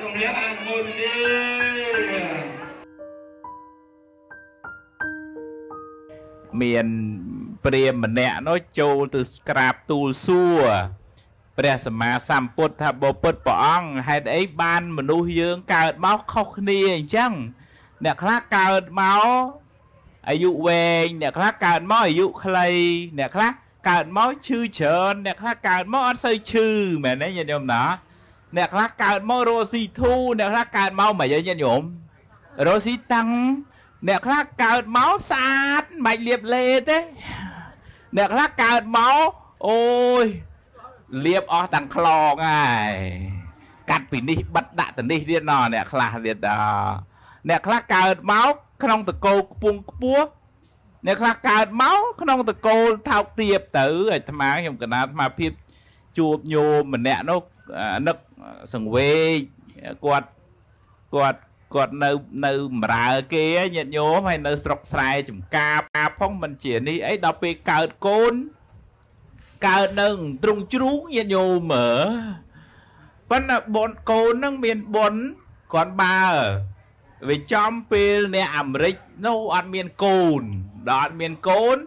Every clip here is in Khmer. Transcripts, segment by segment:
ក្នុងនាមអនុមោទនាមានព្រាមម្នាក់នោះចូលទៅក្រាបទូលសួរព្រះសម្មាសម្ពុទ្ធថាបពុទ្ធព្រះអង្គហេតុអីបាន មនុស្សយើងកើតមកខុសគ្នាអញ្ចឹងអ្នកខ្លះកើតមកអាយុវែងអ្នកខ្លះកើតមកអាយុខ្លីអ្នកខ្លះកើតមកឈឺច្រើនអ្នកខ្លះកើតមកអត់សូវឈឺមែនទេញាតិញោមណាអ្នកខ្លះកើតមករស់ស៊ីធូអ្នកខ្លះកើតមកមិនយាយញាតិញោមរស់ស៊ីតាំងអ្នកខ្លះកើតមកស្អាតមិនបាច់លាបលេទេ អ្នកខ្លះកើតមកអូយលាបអស់ទាំងខ្លងហើយកាត់ពីនេះបិទដាក់ទៅនេះទៀតណ៎អ្នកខ្លះទៀតដល់អ្នកខ្លះកើតមកក្នុងតកោខ្ពងខ្ពស់អ្នកខ្លះកើតមកក្នុងតកោថោកទៀបទៅអាត្មាខ្ញុំកណាអាត្មាភាពជួបញោមម្នាក់នោះអានឹកសង្វេកគាត់គាត់គាត់នៅនៅម្រើគេញាតិញោមហើយនៅ ស្រុកស្រែចំការផងមិនជានេះអីដល់ពេលកើតកូន កើតនៅទ្រង់ជ្រូកញាតិញោមមើប៉ុន្តែបនកូននឹងមានបនគាត់បើវាចំពេលអ្នកអាមេរិកនោះអត់មានកូនដល់អត់មានកូន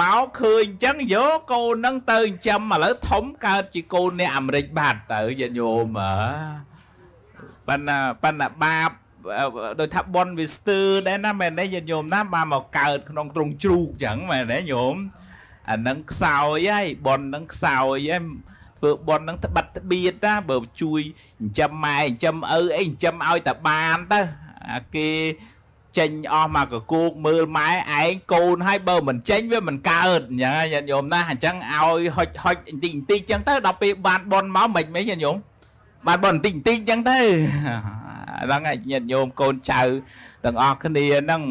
មកឃើញអញ្ចឹងយកកូននឹង ទៅចិញ្ចឹមឥឡូវធំកើតជាកូនអ្នកអាមេរិកបាត់ទៅយាយញោមអើប៉ិនប៉ិនបាបដោយថាប៉ុនវាស្ទើរដែរណាមែនទេយាយញោមណាបានមកកើតក្នុងទ្រង់ជ្រូកអញ្ចឹងមែនទេញោមអានឹងខ្សោយហើយប៉ុននឹងខ្សោយហើយធ្វើប៉ុននឹងត្បិតត្បៀតណាបើជួយចិញ្ចឹមម៉ែចិញ្ចឹមឪអីចិញ្ចឹមឲ្យតែបានទៅអាគេចេញអស់មកកគូកមើលម៉ែឯងកូនហើយបើមិនចេញវាមិនកើតអញ្ចឹងញាតិញោមណាអញ្ចឹងឲ្យហុចហុចបន្តិចបន្តិចអញ្ចឹងទៅដល់ពេលបានប៉ុនមកមិនមិនញាតិញោមបានប៉ុនបន្តិចបន្តិចអញ្ចឹងទៅហ្នឹងឯងញាតិញោមកូនចៅទាំងអស់គ្នាហ្នឹង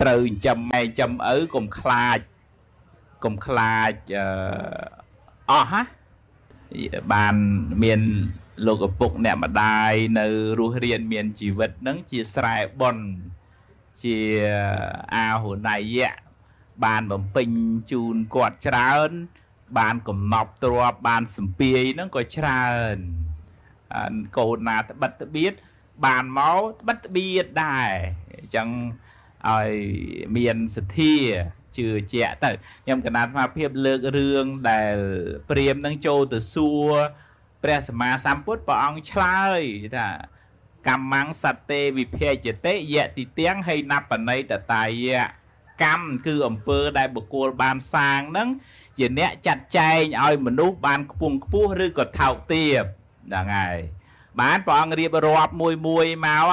ត្រូវចិញ្ចឹមម៉ែចិញ្ចឹមឪកុំខ្លាចកុំខ្លាចអស់ហ៎បានមានលោកឪពុកអ្នកម្ដាយនៅរស់រៀនមាន ជីវិតនឹងជាស្រែបនជាអាហ៊ុនយៈបានបំពេញជូនគាត់ច្រើន បានកំណប់ទ្របបានសម្ពាយនឹងក៏ច្រើនកូនណាត្បិតត្បៀតបានមកត្បិតត្បៀតដែរអញ្ចឹងឲ្យមានសទ្ធាជឿជាក់ទៅខ្ញុំកណាត់ស្មារភាពលើករឿងដែលព្រាមនឹងចូលទៅសួរព្រះសម្មាសម្ពុទ្ធព្រះអង្គឆ្លើយថាកម្មੰសតេវិភយតិយៈទីទៀងហេណបណៃតតាយៈកម្មគឺអំពើដែលបុគ្គលបានសាងនឹងជាអ្នកចាត់ចែងឲ្យមនុស្សបានខ្ពង់ខ្ពស់ឬក៏ថោកទាបហ្នឹងហើយបានព្រះអង្គរៀបរាប់មួយមួយមក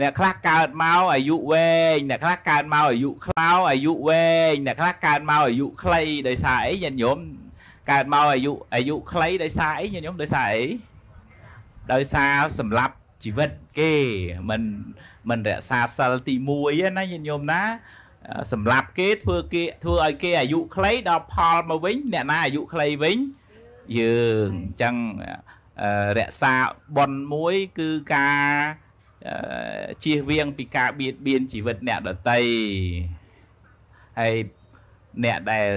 អ្នកខ្លះកើតមកអាយុវែងអ្នកខ្លះកើតមកអាយុខ្លៅអាយុវែងអ្នកខ្លះកើតមកអាយុខ្លីដោយសារអីញាតិញោមកើតមកអាយុអាយុខ្លី ដោយសារអីញោមដោយសារអីដោយសារសម្រាប់ជីវិតគេមិនមិនរក្សាសិលទី1ណាញោមណាសម្រាប់គេធ្វើគេធ្វើឲ្យគេអាយុខ្លីដល់ផលមកវិញ អ្នកណាអាយុខ្លីវិញយើងអញ្ចឹងរក្សាបនមួយគឺការជៀសវាងពីការបៀតបៀនជីវិតអ្នកដតីហើយអ្នកដែល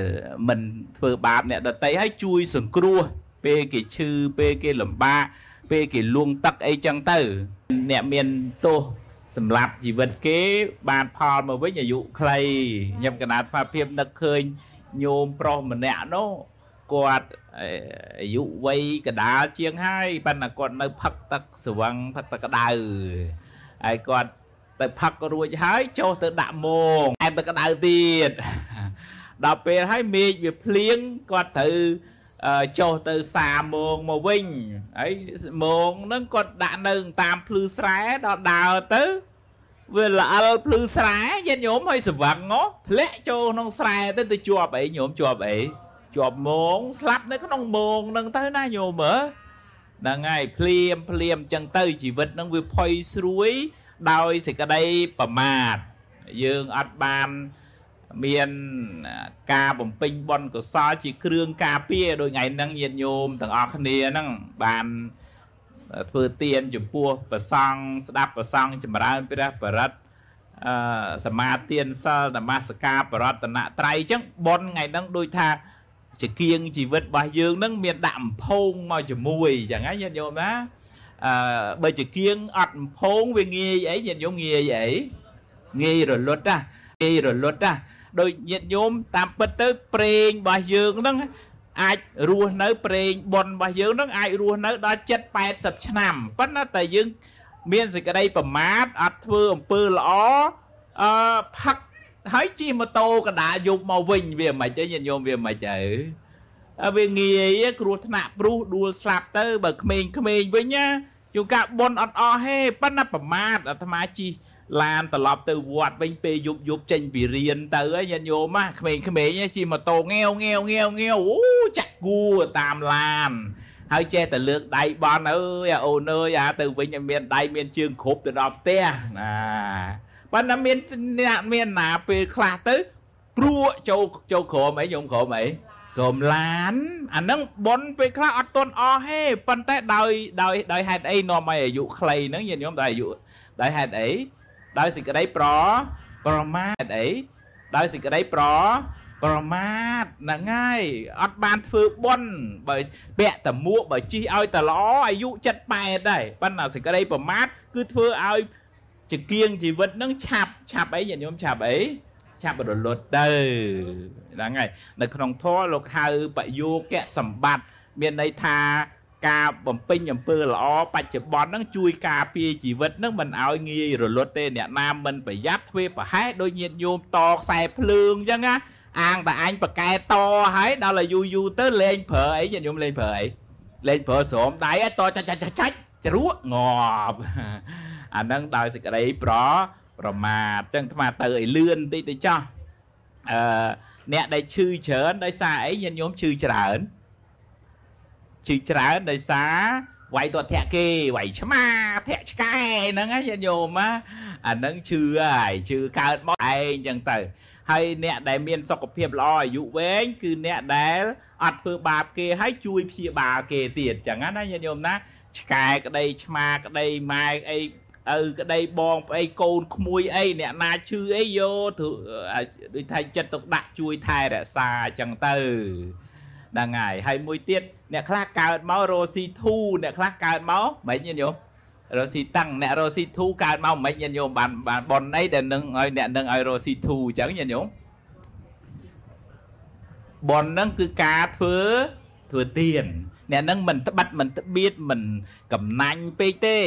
មិនធ្វើបាបអ្នកដតីហើយជួយសង្គ្រោះពេលគេឈឺពេលគេលំបាកពេលគេលួងទឹកអីចឹងទៅ អ្នកមានទោសសម្រាប់ជីវិតគេបានផលមកវិញអាយុខ្លីខ្ញុំកណាតថាភាពនឹកឃើញញោមប្រុសម្នាក់នោះគាត់អាយុវ័យកដាលជាងហើយប៉ុន្តែគាត់នៅផឹកទឹកស្វឹងផឹកទឹកក្តៅហើយគាត់ទៅផឹករួចហើយចុះទៅដាក់មងអែមទឹកក្តៅទៀតដល់ពេលហើយមេឃវាភ្លៀងគាត់ត្រូវចុះទៅសាមងមកវិញហើយមងហ្នឹងគាត់ដាក់នៅតាមភ្លឺស្រែដល់ដើរទៅវាល្អិលភ្លឺស្រែញាតិញោមឲ្យស្វឹងហ៎ធ្លាក់ចូលក្នុងស្រែទៅទៅជាប់អីញោមជាប់អីជាប់មងស្លាប់នៅក្នុងមងហ្នឹងទៅណាញោមមើហ្នឹងហើយភ្លាម ភ្លាមចឹងទៅជីវិតហ្នឹងវាផុយស្រួយដោយសេចក្តីប្រមាទយើងអត់បានមានការបំពេញបនកុសលជាគ្រឿងការពារដោយថ្ងៃហ្នឹងញាតិញោមទាំងអស់គ្នាហ្នឹងបានធ្វើទានចំពោះប្រសង់ស្ដាប់ប្រសង់ចម្រើនព្រះបរិត្តអឺសមាទានសិលនមស្ការបរតនត្រ័យអញ្ចឹងបនថ្ងៃហ្នឹងដូចថាជាគៀងជីវិតរបស់យើងហ្នឹងមាន ដាក់អំភោងមកជាមួយអញ្ចឹងណាញាតិញោមណាអឺបើជាគៀងអត់អំភោងវាងាយអីញាតិញោមងាយអីងាយរលត់ណាងាយរលត់ណាដោយញាតិញោមតាមពិតទៅប្រេងរបស់យើងហ្នឹងអាចរស់នៅប្រេងប៉ុនរបស់យើងហ្នឹងអាចរស់នៅ ដល់7 80ឆ្នាំប៉ុន្តែតែយើង មានសេចក្តី ប្រមាថអត់ធ្វើអំពើល្អអឺផឹកហើយជិះម៉ូតូកណ្ដាលយប់មកវិញវាមិនអីញាតិញោមវាមិនអីវាងាយគ្រោះថ្នាក់ព្រុសដួលស្លាប់ទៅបើក្មេងៗវិញណាជួនកាលប៉ុនអត់អស់ហេប៉ុន្តែប្រមាថអាត្មាជីឡានត្រឡប់ទៅវត្តវិញពេលយប់យប់ចេញពីរៀនទៅហើយញាតិញោមណាក្មេងៗជិះម៉ូតូងាវងាវងាវងាវអូចាក់គួតាមឡានហើយចេះតែលើកដៃបន់អើយអូនអើយអាទៅវិញមានដៃមានជើងគ្រប់ទៅដល់ផ្ទះណាប៉ុន្តែមានអ្នកមានណាពេលខ្លះទៅព្រក់ចូលចូលក្រុមអីញោមក្រុមអីក្រុមឡានអាហ្នឹងប៉ុនពេលខ្លះអត់តន់អស់ហេប៉ុន្តែដោយដោយដោយហេតុអីនាំឲ្យអាយុខ្លីហ្នឹងញាតិញោមដោយអាយុដោយហេតុអីដោយសេចក្តីប្រប្រមាទអីដោយសេចក្តីប្រប្រមាទហ្នឹងហើយអត់បានធ្វើបុណ្យបើពាក់តមួកបើជិះឲ្យ តល្អអាយុ78ដែរប៉ុន្តែសេចក្តីប្រមាទគឺធ្វើឲ្យចង្គៀងជីវិតនឹងឆាប់ឆាប់អីញាតិញោមឆាប់អីឆាប់រលត់ទៅហ្នឹងហើយនៅក្នុងធម៌លោកហៅបយោគៈសម្បត្តិមានន័យថាការបំពេញអំពើល្អបច្ចុប្បន្ននឹងជួយការពារជីវិតនឹងមិនឲ្យងាយរលត់ទេ អ្នកណាមិនប្រយ័ត្នធ្វើប្រហែសដោយញាតញោមតខ្សែភ្លើងអញ្ចឹងណាអាងតែអញបកែតហើយដល់ឲ្យយូរយូរទៅលេងប្រើអីញាតញោមលេងប្រើអីលេងប្រើស្រោមដៃតចាច់ចាច់ចាច់ជ្រក់ងប់អានឹងដោយសេចក្តីប្រ ប្រមាទចឹងអាទៅឲ្យលឿនតិចទៅចោះអឺអ្នកដែលឈឺច្រើនដោយសារអីញាតញោមឈឺច្រើនជិះច្រើនដោយសារវាយទាត់ធាក់គេវាយឆ្មាធាក់ឆ្កែហ្នឹងណាញាតិញោមណាអាហ្នឹងឈឺហើយឈឺកើតមកឯងចឹងទៅ ហើយ អ្នកដែលមានសុខភាពល្អអាយុវែងគឺអ្នកដែលអត់ធ្វើបាបគេហើយជួយព្យាបាលគេទៀតចឹងណាញាតិញោមណាឆ្កែក្តីឆ្មាក្តីម៉ែអីឪក្តីបងប្អីកូនក្មួយអីអ្នកណាឈឺអីយកដូចថាចិត្តទុកដាក់ជួយថែរក្សាចឹងទៅហ្នឹងហើយហើយមួយទៀតអ្នកខ្លះកើតមករស់ស៊ីធូអ្នកខ្លះកើតមកមិនញញោមរស់ស៊ីតាំងអ្នករស់ស៊ីធូកើតមកមិនញញោមបានបានប៉ុនអីដែលនឹងឲ្យអ្នកនឹងឲ្យរស់ស៊ីធូអញ្ចឹងញញោមប៉ុនហ្នឹងគឺការធ្វើធ្វើទៀនអ្នកនឹងមិនត្បិតមិនត្បៀតមិនកំណាញ់ពេកទេ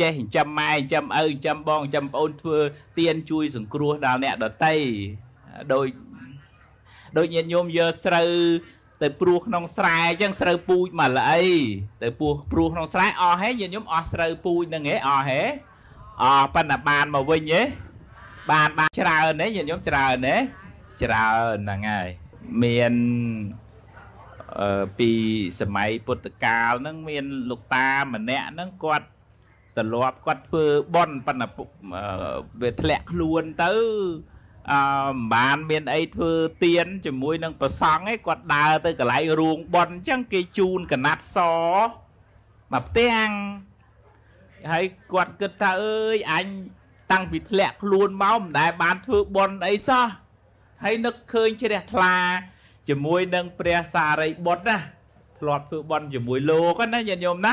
ចេះចិញ្ចឹមម៉ែចិញ្ចឹមឪចិញ្ចឹមបងចិញ្ចឹមប្អូនធ្វើទៀនជួយ សង្គ្រោះដល់អ្នកដតីដោយដោយញាតិញោមយកស្រូវទៅព្រោះក្នុងស្រែអញ្ចឹងស្រូវពូជមកល្អីទៅពោះព្រោះក្នុងស្រែអស់ហេយើងខ្ញុំអស់ស្រូវពូជហ្នឹងហេអស់ហេអស់ប៉ុន្តែបានមកវិញហេបានបានច្រើនហេយើងខ្ញុំច្រើនហេច្រើនហ្នឹងហើយមានអឺពីសម័យពុទ្ធកាលហ្នឹងមាន លោកតាម្នាក់ហ្នឹងគាត់ត្រឡប់គាត់ធ្វើបន់ប៉ុន្តែវាធ្លាក់ខ្លួនទៅអឺមិនបានមានអីធ្វើទៀនជាមួយនឹងប្រសង់ឯងគាត់ដើរទៅកន្លែងរួងបន់អញ្ចឹងគេជូនកណាត់សមកផ្ទាំងហើយគាត់គិតថាអើយអញតាំងពីធ្លាក់ខ្លួនមកមិនដែល បានធ្វើបន់អីសោះហើយនឹកឃើញជ្រះថ្លា ជាមួយនឹងព្រះសារីបុត្រណាធ្លាប់ធ្វើបន់ជាមួយលោកណាញាតិញោមណា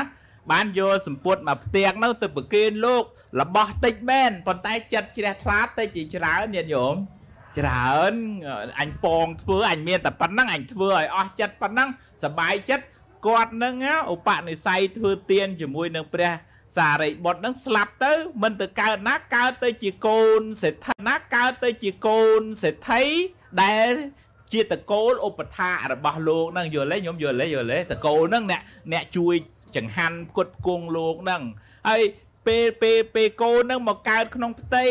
បានយកសម្ពុតមកផ្ទៀងនោះទៅប្រគិនលោករបស់តិចមែនប៉ុន្តែចិត្តជ្រះថ្លាតិចជាច្រើនញាតិញោមច្រើនអញពងធ្វើអញមានតែប៉ុណ្ណឹងអញធ្វើឲ្យអស់ចិត្តប៉ុណ្ណឹងសบายចិត្តគាត់នឹងឧបនិស្ស័យធ្វើទៀនជាមួយនឹងព្រះ សារីបុត្រនឹងស្លាប់ទៅមិនទៅកើតណាកើតទៅ ជាកូន សេដ្ឋីណាកើតទៅជាកូនសេដ្ឋីដែលជាតកូលឧបថារបស់លោកនឹងយល់ទេខ្ញុំយល់ទេយល់ទេតកូលនឹងអ្នកអ្នកជួយចង្ហាន់ផ្គត់ផ្គង់លោកហ្នឹងហើយពេលពេលពេលកូនហ្នឹងមកកើតក្នុងផ្ទៃ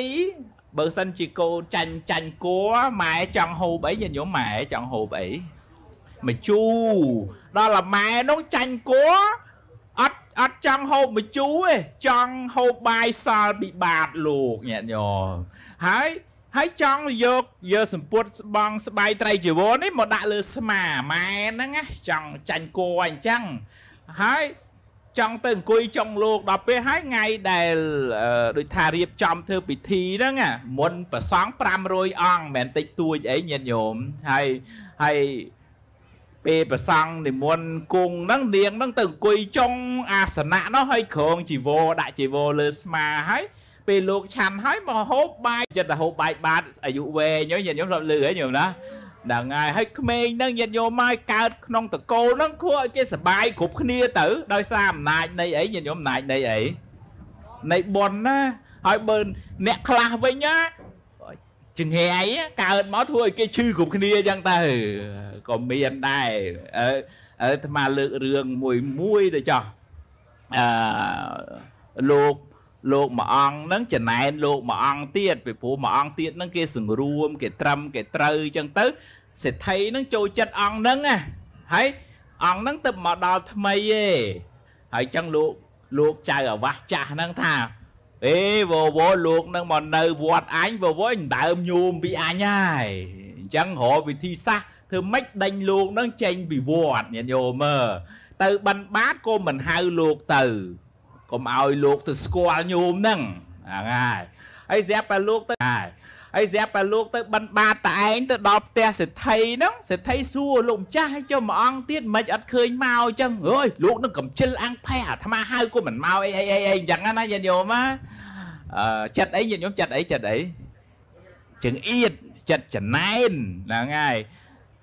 បើសិនជាកូនចាញ់ចាញ់គួរម៉ែចង់ហូបអីញាតិញោមម៉ែចង់ហូបអីមជូដល់អាម៉ែនោះចាញ់គួរអត់អត់ចង់ហូបមជូទេចង់ហូបបាយសាល់ពិបាតលោកញាតិញោមហើយហើយចង់យកយកសម្ពុតស្បងស្បាយត្រៃជីវរនេះមកដាក់លើស្មាម៉ែហ្នឹងណាចង់ចាញ់គួរអញ្ចឹងហើយចង់ទៅអង្គុយចង់លោកដល់ពេលហើយថ្ងៃដែលដូចថារៀបចំធ្វើពិធីហ្នឹងមុនប្រសង500អង្គមិនតិចតួចអីញាតិញោមហើយហើយពេលប្រសង់និមន្តគង់ហ្នឹងនាងហ្នឹងទៅអង្គុយចុងអាសនៈនោះហើយក្រងជីវរដាក់ជីវរលើស្មាហើយ ពេលលោកឆាន់ហើយមកហូបបាយចិត្តទៅហូបបាយបាទអាយុវែងញោមញាតិញោមធ្លាប់លឺហ៎ញោមណាដល់ងាយហើយក្មេងនឹងញាតិញោមម៉ាយកើតក្នុងតកូលនឹងគួរឲ្យគេសបាយគ្រប់គ្នាទៅដោយសារអំណាចនៃអីញាតិញោមអំណាចនៃអីនៃប៉ុនណាហើយបើអ្នកខ្លះវិញណាចង្រៃកើតមកធ្វើឲ្យគេឈឺគ្រប់គ្នាអញ្ចឹងទៅក៏មានដែរអឺអាត្មាលើករឿងមួយមួយទៅចោះអឺលោកលោកម្អងនឹងចំណែនលោកម្អងទៀតពីព្រោះម្អងទៀតនឹងគេសង្រួមគេត្រឹមគេត្រូវអញ្ចឹងទៅសេដ្ឋីនឹងចូលចិត្តអង្គនឹងណាហើយអង្គនឹងទៅមកដល់ថ្មីឯងហើយអញ្ចឹងលោកលោកចៅអាវាស់ចាស់ហ្នឹងថាអេវវលោកនឹងមកនៅវត្តអញវវញដើមញោមពីអញហើយអញ្ចឹងរកវិធីសាស្ត្រធ្វើម៉េចដេញលោកនឹងចេញពីវត្តញាតិញោមមើលទៅបិណ្ឌបាតក៏មិនហៅលោកទៅកុំឲ្យលោកទៅស្គាល់ញោមហ្នឹងហ្នឹងហើយហើយស្រាប់តែលោកទៅហើយហើយស្រាប់តែលោកទៅបិណ្ឌបាតតែឯងទៅដល់ផ្ទះសេដ្ឋីហ្នឹងសេដ្ឋីសួរលោកម្ចាស់ឲ្យចុះមួយអង្គទៀតមិនអត់ឃើញមកអញ្ចឹងអើយលោកនឹងកំជិលអាំងផេះអាថ្មហៅក៏មិនមកអីអីអីអីអញ្ចឹងណាញាតិញោមណាអឺចិត្តអីញាតិញោមចិត្តអីចិត្តអីចឹងអៀតចិត្តច្នែនហ្នឹងហើយ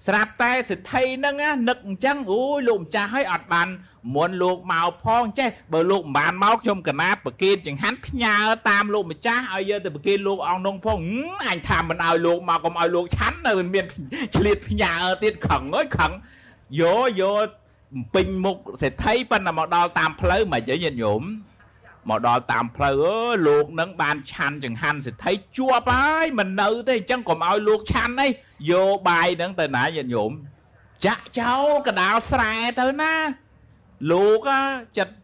ស្រាប់តែសិទ្ធិហ្នឹងណានឹកអញ្ចឹងអូយលោកម្ចាស់ឲ្យអត់បានមុនលោកមកផងចេះបើលោកមិនបានមកខ្ញុំកណាប្រគេនចង្ហាន់ផ្ញើតាមលោកម្ចាស់ឲ្យយកទៅប្រគេនលោកអង្គនងផងអញថាមិនឲ្យលោកមកកុំឲ្យលោកឆាន់នៅមានឆ្លៀតផ្ញើទៀតខឹងអើយខឹងយោយោពេញមុខសេដ្ឋីប៉ុន្តែមកដល់តាមផ្លូវមកយាយញាតិញោមមកដល់តាមផ្លូវអើយលោកនឹងបានឆាន់ចង្ហាន់សិទ្ធិជាប់ហើយមិននៅទេអញ្ចឹងកុំឲ្យលោកឆាន់នេះយោបាយនឹងទៅណាញាតិញោមចាក់ចោលកដាលស្រែទៅណា លោកចិត្ត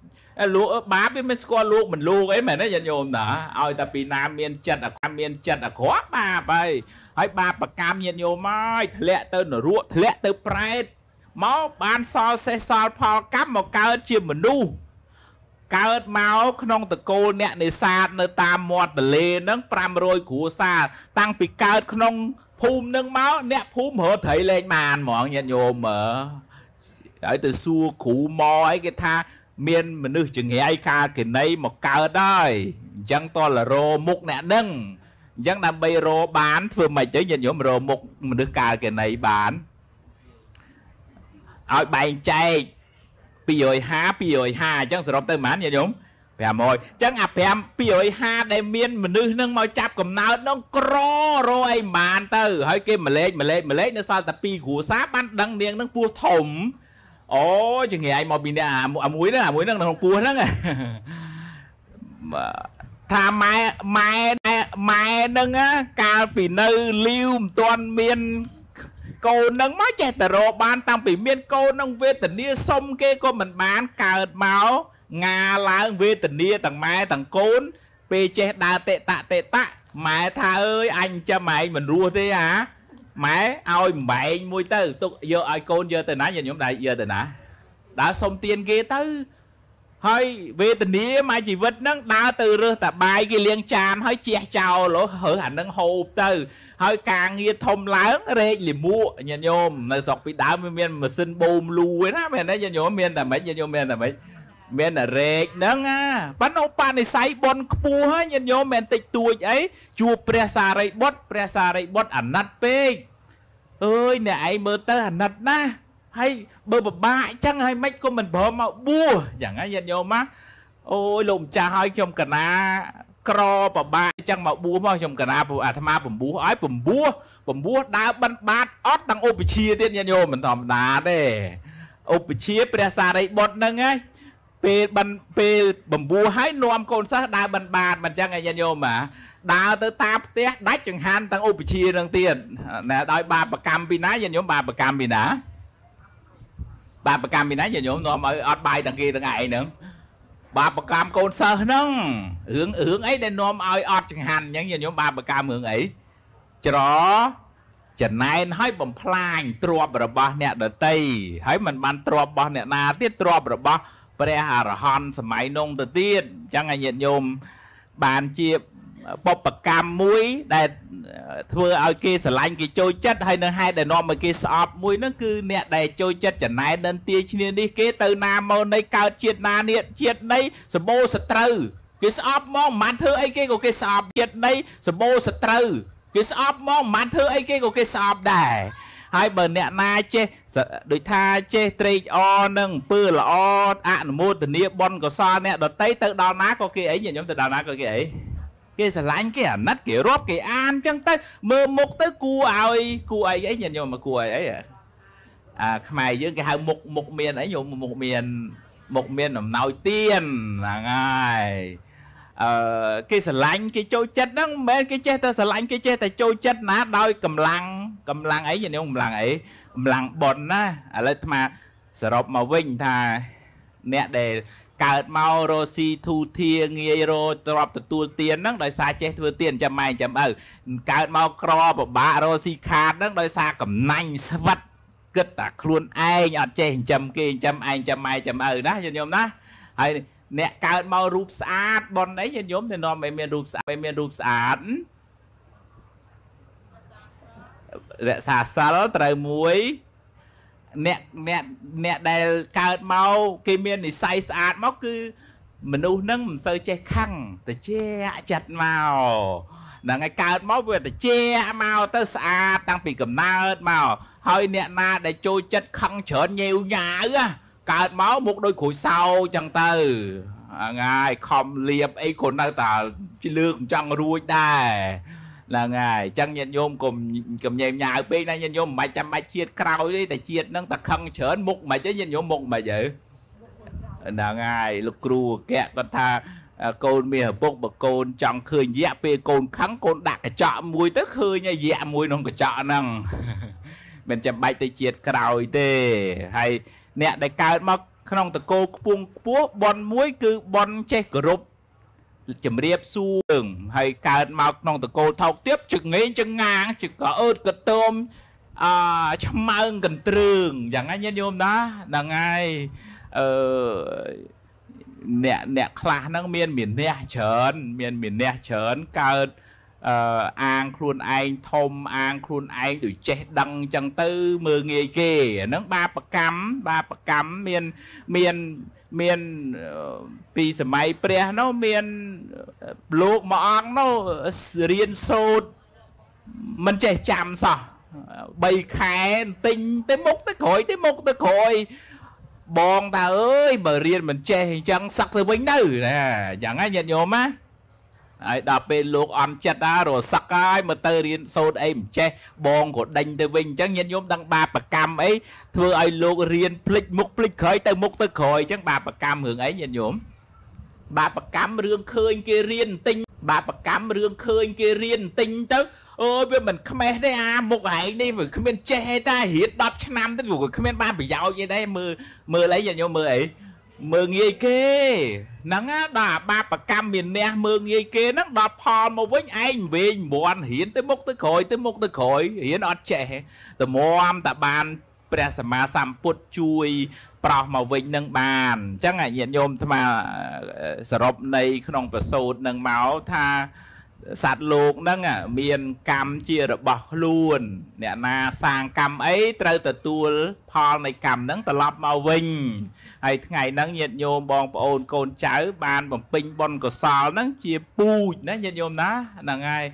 លោកបាបវាមិនស្គាល់លោកមិនលោកអីមែនទេញាតិញោមតាឲ្យតែពីណាមានចិត្តអាកម្មមានចិត្តអាក្រក់បាបហើយហើយបាបប្រកម្មញាតិញោមហើយធ្លាក់ទៅនរកធ្លាក់ទៅប្រែតមកបានសល់សេះសល់ផលកម្មមកកើតជាមនុស្សកើតមកក្នុងតកូលអ្នកនេសាទនៅតាមមាត់ទន្លេហ្នឹង500គ្រួសារតាំងពីកើតក្នុងភូមិហ្នឹងមកអ្នកភូមិរត់ត្រីលេងបានហ្មងញាតិញោមមើហើយទៅសួរគ្រូម៉អីគេថា មានមនុស្សចង្រៃកាលគណីមកកើតហើយអញ្ចឹងតលរោមុខអ្នកហ្នឹងអញ្ចឹងដើម្បីរោបានធ្វើម៉េចទៅញាតិញោមរោមុខមនុស្សកាលគណីបានឲ្យបែងចែក250 250អញ្ចឹងសរុបទៅប៉ុន្មានញាតិញោម500អញ្ចឹងអា5 250ដែលមានមនុស្សនឹងមកចាប់កំណើតនោះក្ររអីម៉ានទៅហើយគេម្លេចម្លេចម្លេចនៅសល់តែ2គ្រួសារបានដឹងនាងនឹងពោះធំអូចង្រៃមកពីអ្នកអាមួយហ្នឹងអាមួយហ្នឹងក្នុងពោះហ្នឹងថាម៉ែម៉ែម៉ែហ្នឹងកាលពីនៅលីវមិនទាន់មានកូននឹងមកចេះតែរកបានតាំងពីមានកូននឹងវេទនាសុំគេក៏មិនបានកើតមកងាឡើងវេទនាទាំងម៉ែទាំងកូន ពេលចេះដើរតេតៈតេតៈម៉ែថាអើយអញចាំឯងមិនរស់ទេអាម៉ែឲ្យម្បែងមួយទៅទុកយកឲ្យកូនយកទៅណាញាតិញោមដែរយកទៅណាដើរសុំទានគេទៅហើយវេទនាមកជីវិតហ្នឹងដើរទៅរើសតាបាយគេលាងចាន ហើយជះចោលរើសអាហ្នឹងហូបទៅហើយការងារធំឡើងរែកលិមួកញាតិញោមនៅស្រុកពីដើមវាមានម៉ាស៊ីនបូមលូឯណាមែនទេញាតិញោមមានតែម៉េចញាតិញោមមានតែម៉េចមានតែរែកហ្នឹងណាប៉ណ្ណឧបនិស្ស័យបនខ្ពស់ហើយញាតិញោមមិនតិចតួចអីជួបព្រះសារីបុត្រព្រះសារីបុត្រអាណិតពេកអើយអ្នកឯងមើលទៅអាណិតណាស់ហើយបើពិបាកអញ្ចឹងហើយមិនក៏មិនព្រមមកបួសយ៉ាងហ្នឹងញាតិញោមណាអូយលោកម្ចាស់ឲ្យខ្ញុំកណា ក្រពិបាកអញ្ចឹងមកបួសមកខ្ញុំកណាព្រោះអាត្មាពំបួសឲ្យពំបួសពំបួសដើរបិណ្ឌបាតអត់ទាំងឧបជាទៀតញាតិញោមមិនធម្មតាទេឧបជាព្រះសារីបុត្រហ្នឹងណាពេលបិណ្ឌពេលបំពួរហើយនាំកូនសិស្សដើរបិណ្ឌបាតមិនចឹងឯងញោមអាដើរទៅ តាមផ្ទះដាច់ចង្ហាន់ទាំងឧបជានឹងទៀតណាដោយបាបកម្មពីណាញោមបាបកម្មពីណាបាបកម្មពីណាញាតិញោមនាំឲ្យអត់បាយទាំងគេទាំងឯងហ្នឹងបាបកម្មកូនសិស្សហ្នឹងរឿងរឿងអីដែលនាំឲ្យអត់ចង្ហាន់អញ្ចឹងញាតិញោមបាបកម្មរឿងអីច្រចំណែនឲ្យបំផ្លាញទ្រពរបស់ អ្នកដតីហើយមិនបានទ្រពរបស់អ្នកណាទៀតទ្រពរបស់ព្រះអរហន្តសម័យនោះទៅទៀតអញ្ចឹងឲ្យញាតិញោមបានជាបបកម្មមួយដែលធ្វើឲ្យគេស្រឡាញ់គេចូលចិត្តហើយនៅហេតុដែលនាំឲ្យគេស្អប់មួយហ្នឹងគឺអ្នកដែលចូលចិត្តចំណែននិន្ទាឈ្នានេះគេទៅណាមកនៃកើតជាតិណានេះជាតិនៃសម្បូរសត្រូវគេស្អប់មកមិនបានធ្វើអីគេក៏គេស្អប់ជាតិនៃសម្បូរសត្រូវគេស្អប់មកមិនបានធ្វើអីគេក៏គេស្អប់ដែរហើយបើអ្នកណាចេះដូចថាចេះត្រេកអរនឹងអំពើល្អអនុមោទនាបុណ្យកុសលអ្នកដតីទៅដល់ណាក៏គេអីញាតិញោមទៅដល់ណាក៏គេអីគេស្រឡាញ់គេអាណិតគេរាប់គេអានអញ្ចឹងទៅមើលមុខទៅគួរឲ្យគួរអីអីញាតិញោមមកគួរអីអីអាខ្មែរយើងគេហៅមុខមុខមានអីញោមមុខមានមុខមានអំណោយទៀនហ្នឹងហើយអឺគេស្រឡាញ់គេចូលចិត្តហ្នឹងមិនមែនគេចេះតែស្រឡាញ់គេចេះតែចូលចិត្តណា ដោយកម្លាំងកម្លាំងអីញាតិញោមកម្លាំងអីកម្លាំងប៉ុនណាឥឡូវអាត្មាសរុបមកវិញថាអ្នកដែលកើតមករស់ស៊ីធូធាងាយរោទ្របទទួលទានហ្នឹងដោយសារចេះធ្វើទានចាំម៉ែចាំឪកើតមកក្រពិបាករស់ស៊ីខាតហ្នឹងដោយសារកំណាញ់ស្វិតគិតតែខ្លួនឯងអត់ចេះចិញ្ចឹមគេចិញ្ចឹមឯងចាំម៉ែចាំឪណាយល់ញោមណាហើយអ្នកកើតមករូបស្អាតប៉ុនអីយល់ញោមតែនាំឲ្យមានរូបស្អាតមានរូបស្អាតរក្សាសិលត្រូវមួយអ្នកអ្នកអ្នកដែលកើតមកគេមាននិស័យស្អាតមកគឺ មនុស្សនឹងមិនសូវចេះខឹងតិចចិត្តមកហ្នឹងហើយកើតមកវាតិចមកទៅស្អាតតាំងពីកំណើតមកហើយអ្នកណាដែល ចូលចិត្តខឹងច្រើនញេវញ៉ាវកើតមកមុខដូចគ្រួយសោចឹងទៅងាយខំលៀបអីគ្រាន់នៅតែលឿងចង់រួចដែរហ្នឹងហើយអញ្ចឹងញាតិញោមកុំកុំញែមញ៉ាវពេកណាញាតិញោមមិនបាច់ចាំបាច់ជាតិក្រោយទេតែជាតិហ្នឹងតែខឹងច្រើនមុខមិនអីញាតិញោមមុខមិនអីហ្នឹងហើយលោកគ្រូអក្យគាត់ថាកូនមានឪពុកបើកូនចង់ឃើញយៈពេលកូនខឹងកូនដាក់កញ្ចក់មួយទៅឃើញយៈមួយក្នុងកញ្ចក់ហ្នឹងមិនចាំបាច់ទៅជាតិក្រោយទេហើយអ្នកដែលកើតមកក្នុងតកោខ្ពងខ្ពស់ប៉ុនមួយគឺប៉ុនចេះគោរពជំរាបសួរហើយកើតមកក្នុង តកូលថោកទៀបជឹកងេងជឹកងាងជឹកក៏អឺតកតោមអឆ្មើងកន្ទ្រើងយ៉ាងណាញាតិញោមណាហ្នឹងហើយអឺអ្នកអ្នកខ្លះហ្នឹង មាន មានះច្រើន មានមានះច្រើន កើតអឺអាងខ្លួនឯងធំអាង ខ្លួនឯងដូចចេះដឹងចឹងទៅមើងងាយគេហ្នឹងបាបកម្មបាបកម្មមានមានមានពីសម័យព្រះនោះមានលោកមួយអង្គនោះរៀនសូត្រមិនចេះចាំសោះ3ខែទិញទៅមុខទៅក្រោយទៅមុខទៅក្រោយបងតាអើយបើរៀនមិនចេះអញ្ចឹងសឹកទៅវិញទៅណាអញ្ចឹងហ្នឹងញាតិញោមណាហើយដល់ពេលលោកអន់ចិត្តណារសឹកហើយមកទៅរៀនសូត្រអីមិនចេះបងក៏ដេញទៅវិញអញ្ចឹងញាតិញោមដឹងបាបកម្មអីធ្វើឲ្យលោករៀនភ្លេចមុខភ្លេចក្រោយទៅមុខទៅក្រោយអញ្ចឹងបាបកម្មរឿងអីញាតិញោមបាបកម្មរឿងឃើញគេរៀនទិញបាបកម្មរឿងឃើញគេរៀនទិញទៅអូយវាមិនខ្មេះទេអាមុខឯងនេះវាគ្មានចេះទេតារៀន10ឆ្នាំទៅវាគ្មានបានប្រយោជន៍ទេដែរមើលមើលអីញាតិញោមមើលអីមើងាយគេហ្នឹងណាដល់អាបាបកម្មមានអ្នកមើងាយគេហ្នឹងដល់ផលមកវិញឯងវិញមន់រៀនទៅមុខទៅក្រោយទៅមុខទៅក្រោយរៀនអត់ចេះតែមមតែបានព្រះសម្មាសម្ពុទ្ធជួយ ប្រោះមកវិញនឹងបានអញ្ចឹងញាតិញោមអាត្មាសរុបនៃក្នុង ប្រសូតនឹងមកថាសត្វលោកហ្នឹងមានកម្មជារបស់ខ្លួន អ្នកណា សាងកម្មអីត្រូវទទួល ផលនៃកម្មហ្នឹងត្រឡប់មកវិញហើយថ្ងៃហ្នឹងញាតិញោមបងប្អូនកូនចៅបាន បំពេញបុណ្យកុសលហ្នឹងជាពូជណាញាតិញោមណាហ្នឹងហើយ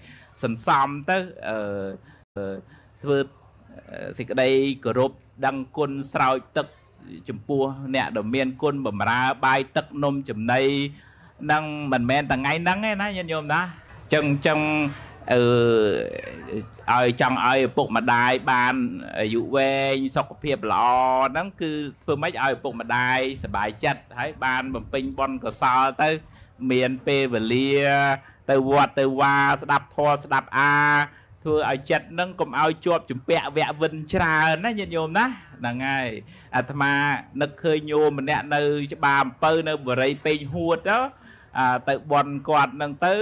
សន្សំទៅអឺធ្វើសេចក្តីគោរពដឹងគុណស្រោចទឹកចំពោះអ្នកដែលមានគុណបំរើបាយទឹកនំចំណីនឹងមិនមែនតែថ្ងៃហ្នឹងទេណាញាតិញោមណាចឹងចឹងអឺឲ្យចង់ឲ្យឪពុកម្ដាយបានអាយុវែងសុខភាពល្អហ្នឹងគឺធ្វើម៉េចឲ្យឪពុកម្ដាយសុបាយចិត្តហើយបានបំពេញបុណ្យកុសលទៅ មានពេលវេលា ទៅវត្តទៅវាស្ដាប់ធម៌ស្ដាប់អាធ្វើឲ្យចិត្តនឹងកុំឲ្យជាប់ជំពាក់វៈវិនច្រើនណាញាតិញោមណាហ្នឹងហើយអាត្មានឹកឃើញញោមម្នាក់នៅច្បារអំពៅនៅបរិយពេញហួតទៅទៅបន់គាត់នឹងទៅ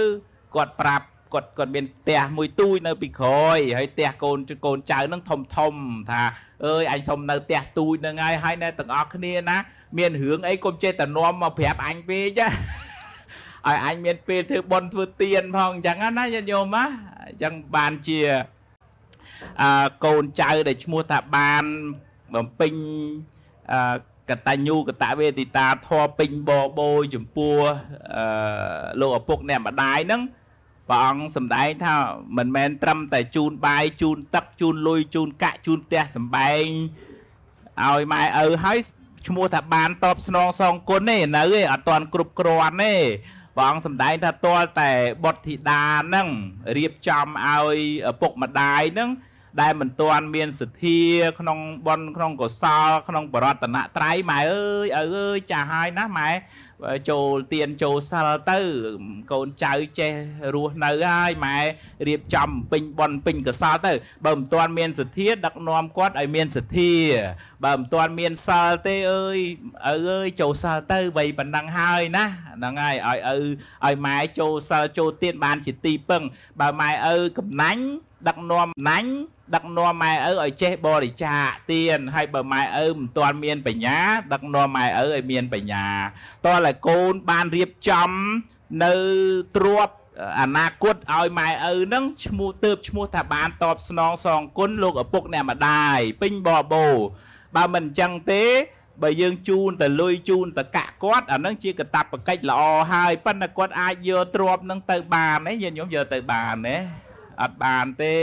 គាត់ប្រាប់គាត់គាត់មានផ្ទះមួយទូចនៅពីក្រោយហើយផ្ទះកូនកូនចៅនឹងធំធំ ថា អើយអញសុំនៅផ្ទះទូចនឹងហើយហើយណែទាំងអស់គ្នា ណាមានរឿងអីកុំចេះតែនាំមកប្រាប់អញពេកចាឲ្យអញមានពេលធ្វើបន់ធ្វើទៀនផងអញ្ចឹងណាញាតិញោមណាអញ្ចឹងបានជាអើកូនចៅដែលឈ្មោះថាបានបំពេញអើកតញ្ញូកតវេទិតាធေါ်ពេញបបោចំពោះអឺលោកឪពុកអ្នកម្ដាយហ្នឹងព្រះអង្គសម្ដែងថាមិនមែនត្រឹមតែជូនបាយជូនទឹកជូនលុយជូនកាក់ជូនផ្ទះសម្បែងឲ្យម៉ែឪហើយឈ្មោះថាបានតបស្នងសងគុណទេនៅឯអត់តាន់គ្រប់គ្រាន់ទេព្រះអង្គសម្ដែងថាតលតែបុត្រធីតានឹងរៀបចំឲ្យឪពុកម្ដាយនឹងដែលមិនទាន់មានសទ្ធាក្នុងប៉ុនក្នុងកុសលក្នុងបរតនត្រ័យម៉ែអើយឪអើយចាស់ហើយណាម៉ែចូលទៀនចូលសិលទៅកូនចៅចេះរស់នៅហើយម៉ែរៀបចំពេញប៉ុនពេញកុសលទៅបើមិនទាន់មានសទ្ធាដឹកនាំគាត់ឲ្យមានសទ្ធាបើមិនទាន់មានសិលទេអើយឪអើយចូលសិលទៅវ័យប៉ុណ្ណឹងហើយណាហ្នឹងហើយឲ្យឪឲ្យម៉ែចូលសិលចូលទៀនបានជាទីពឹង បើម៉ែឪកំណាញ់ដឹកនាំណាញ់ដឹកនាំម៉ែឪឲ្យចេះបរិច្ចាគទានហើយបើម៉ែឪមិនទាន់មានបញ្ញាដឹកនាំម៉ែឪឲ្យមានបញ្ញាតើតែកូនបានរៀបចំនៅទ្របអនាគតឲ្យម៉ែឪនឹងឈ្មោះទៅបឈ្មោះថាបានតបស្នងសងគុណលោកឪពុកអ្នកម្ដាយពេញបបោបើមិនអញ្ចឹងទេ បើយើងជូនទៅលុយជូនទៅកាក់គាត់អានឹងជាកតាបកិច្ចល្អហើយប៉ុន្តែគាត់អាចយកទ្របនឹងទៅបានណាញាតិញោមយកទៅបានណាអត់បានទេ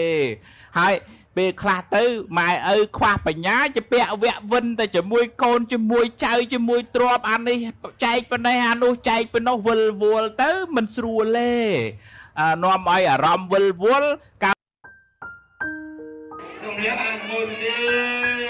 ហើយពេលខ្លះទៅម៉ែឪខ្វះបញ្ញាជាពាក់វៈវិនទៅជាមួយកូនជាមួយចៅជាមួយទ្របអានេះចែកប៉ុណ្ណេះអានោះចែកប៉ុណ្ណោះវិលវល់ទៅមិនស្រួលទេនាំឲ្យអារម្មណ៍វិលវល់ការខ្ញុំលាអានមុននេះ